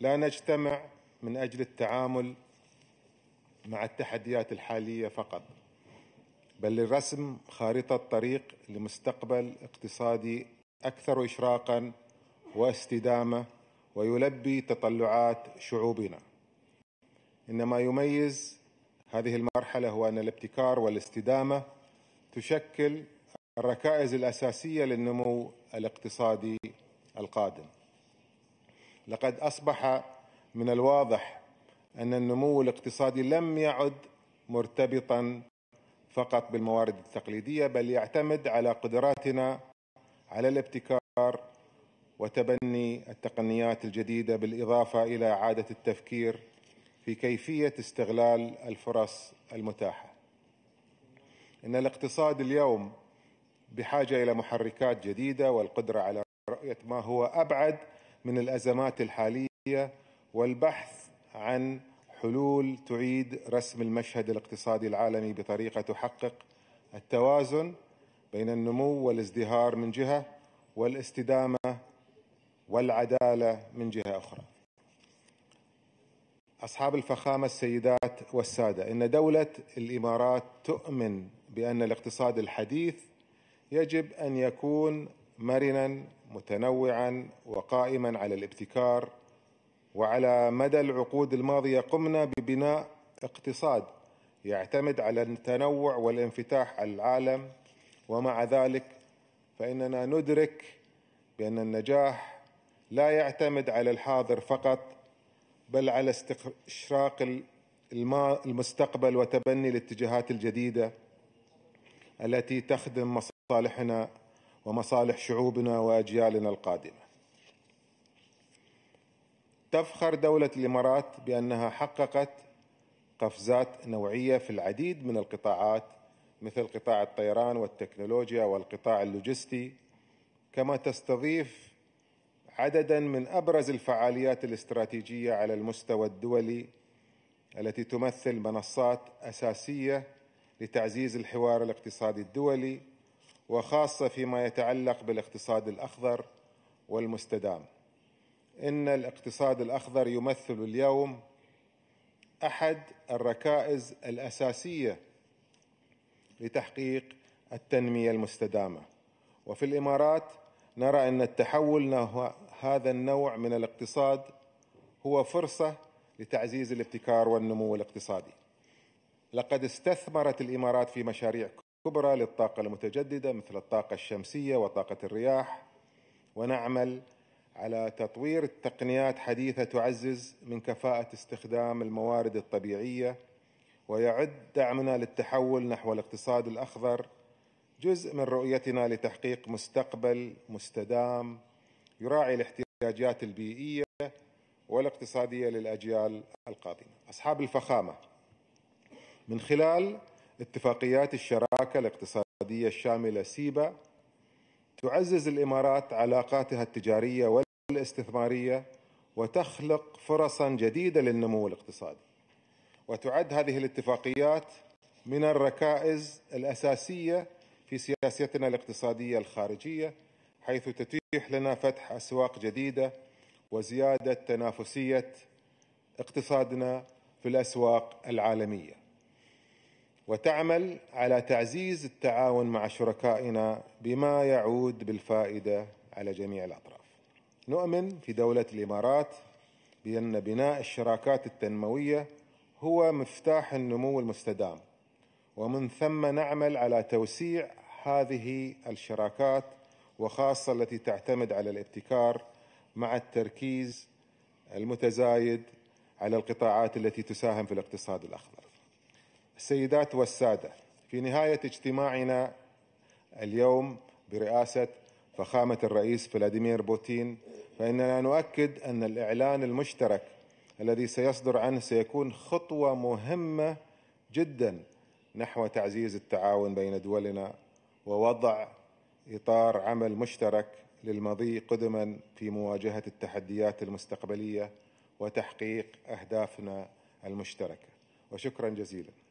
لا نجتمع من اجل التعامل مع التحديات الحاليه فقط بل لرسم خارطه طريق لمستقبل اقتصادي اكثر اشراقا واستدامه ويلبي تطلعات شعوبنا ان ما يميز هذه المرحله هو ان الابتكار والاستدامه تشكل الركائز الاساسيه للنمو الاقتصادي القادم لقد أصبح من الواضح أن النمو الاقتصادي لم يعد مرتبطا فقط بالموارد التقليدية بل يعتمد على قدراتنا على الابتكار وتبني التقنيات الجديدة بالإضافة إلى إعادة التفكير في كيفية استغلال الفرص المتاحة. إن الاقتصاد اليوم بحاجة إلى محركات جديدة والقدرة على رؤية ما هو أبعد من الأزمات الحالية والبحث عن حلول تعيد رسم المشهد الاقتصادي العالمي بطريقة تحقق التوازن بين النمو والازدهار من جهة والاستدامة والعدالة من جهة أخرى أصحاب الفخامة السيدات والسادة إن دولة الإمارات تؤمن بأن الاقتصاد الحديث يجب أن يكون مرنا متنوعا وقائما على الابتكار وعلى مدى العقود الماضيه قمنا ببناء اقتصاد يعتمد على التنوع والانفتاح على العالم ومع ذلك فاننا ندرك بان النجاح لا يعتمد على الحاضر فقط بل على استشراق المستقبل وتبني الاتجاهات الجديده التي تخدم مصالحنا ومصالح شعوبنا واجيالنا القادمه تفخر دوله الامارات بانها حققت قفزات نوعيه في العديد من القطاعات مثل قطاع الطيران والتكنولوجيا والقطاع اللوجستي كما تستضيف عددا من ابرز الفعاليات الاستراتيجيه على المستوى الدولي التي تمثل منصات اساسيه لتعزيز الحوار الاقتصادي الدولي وخاصة فيما يتعلق بالاقتصاد الأخضر والمستدام إن الاقتصاد الأخضر يمثل اليوم أحد الركائز الأساسية لتحقيق التنمية المستدامة وفي الإمارات نرى أن التحول نحو هذا النوع من الاقتصاد هو فرصة لتعزيز الابتكار والنمو الاقتصادي لقد استثمرت الإمارات في مشاريع كبرى للطاقة المتجددة مثل الطاقة الشمسية وطاقة الرياح ونعمل على تطوير التقنيات حديثة تعزز من كفاءة استخدام الموارد الطبيعية ويعد دعمنا للتحول نحو الاقتصاد الأخضر جزء من رؤيتنا لتحقيق مستقبل مستدام يراعي الاحتياجات البيئية والاقتصادية للأجيال القادمة أصحاب الفخامة من خلال اتفاقيات الشراكة الاقتصادية الشاملة سيبا تعزز الإمارات علاقاتها التجارية والاستثمارية وتخلق فرصا جديدة للنمو الاقتصادي وتعد هذه الاتفاقيات من الركائز الأساسية في سياستنا الاقتصادية الخارجية حيث تتيح لنا فتح أسواق جديدة وزيادة تنافسية اقتصادنا في الأسواق العالمية وتعمل على تعزيز التعاون مع شركائنا بما يعود بالفائده على جميع الاطراف. نؤمن في دوله الامارات بان بناء الشراكات التنمويه هو مفتاح النمو المستدام ومن ثم نعمل على توسيع هذه الشراكات وخاصه التي تعتمد على الابتكار مع التركيز المتزايد على القطاعات التي تساهم في الاقتصاد الاخضر. السيدات والسادة في نهاية اجتماعنا اليوم برئاسة فخامة الرئيس فلاديمير بوتين فإننا نؤكد أن الإعلان المشترك الذي سيصدر عنه سيكون خطوة مهمة جدا نحو تعزيز التعاون بين دولنا ووضع إطار عمل مشترك للمضي قدما في مواجهة التحديات المستقبلية وتحقيق أهدافنا المشتركة وشكرا جزيلا